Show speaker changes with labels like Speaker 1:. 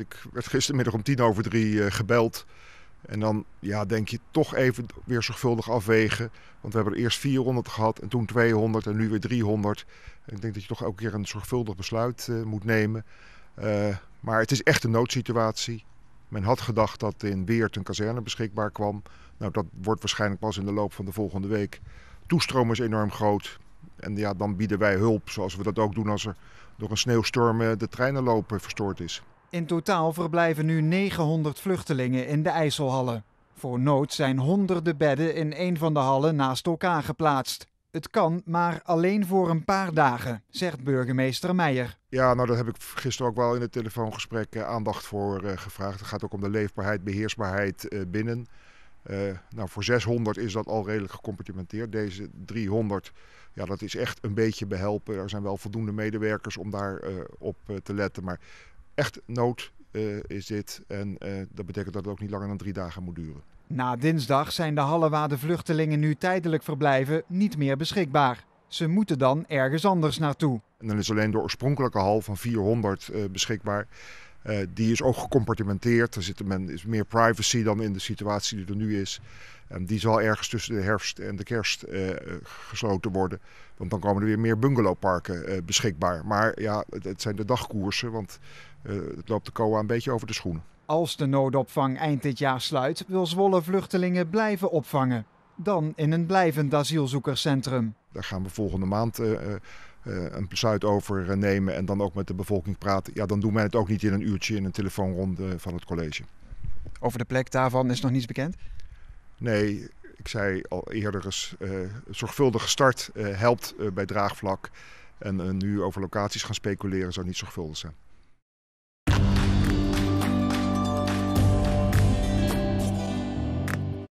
Speaker 1: Ik werd gistermiddag om tien over drie eh, gebeld. En dan ja, denk je toch even weer zorgvuldig afwegen. Want we hebben er eerst 400 gehad en toen 200 en nu weer 300. ik denk dat je toch elke keer een zorgvuldig besluit eh, moet nemen. Eh, maar het is echt een noodsituatie. Men had gedacht dat in Weert een kazerne beschikbaar kwam. Nou, dat wordt waarschijnlijk pas in de loop van de volgende week. Toestroom is enorm groot. En ja, dan bieden wij hulp, zoals we dat ook doen als er door een sneeuwstorm de treinen lopen verstoord is.
Speaker 2: In totaal verblijven nu 900 vluchtelingen in de IJsselhallen. Voor nood zijn honderden bedden in een van de hallen naast elkaar geplaatst. Het kan, maar alleen voor een paar dagen,
Speaker 1: zegt burgemeester Meijer. Ja, nou daar heb ik gisteren ook wel in het telefoongesprek eh, aandacht voor eh, gevraagd. Het gaat ook om de leefbaarheid, beheersbaarheid eh, binnen. nou, voor 600 is dat al redelijk gecompartimenteerd. Deze 300, ja, dat is echt een beetje behelpen. Er zijn wel voldoende medewerkers om daarop op te letten. Maar echt nood eh, is dit. En eh, dat betekent dat het ook niet langer dan drie dagen moet duren.
Speaker 2: Na dinsdag zijn de hallen waar de vluchtelingen nu tijdelijk verblijven niet meer beschikbaar. Ze moeten dan ergens
Speaker 1: anders naartoe. En dan is alleen de oorspronkelijke hal van 400 eh, beschikbaar. die is ook gecompartimenteerd. Er zit men, is meer privacy dan in de situatie die er nu is. En die zal ergens tussen de herfst en de kerst gesloten worden. Want dan komen er weer meer bungalowparken beschikbaar. Maar ja, het, het, zijn de dagkoersen. Want eh, het loopt de COA een beetje over de schoenen.
Speaker 2: Als de noodopvang eind dit jaar sluit, wil Zwolle vluchtelingen blijven
Speaker 1: opvangen. Dan in een blijvend asielzoekerscentrum. Daar gaan we volgende maand eh, eh, een besluit over nemen en dan ook met de bevolking praten. Ja, dan doen wij het ook niet in een uurtje in een telefoonronde van het college. Over de plek daarvan is nog niets bekend? Nee, ik zei al eerder eens, zorgvuldige start helpt bij draagvlak. En nu over locaties gaan speculeren zou niet zorgvuldig zijn.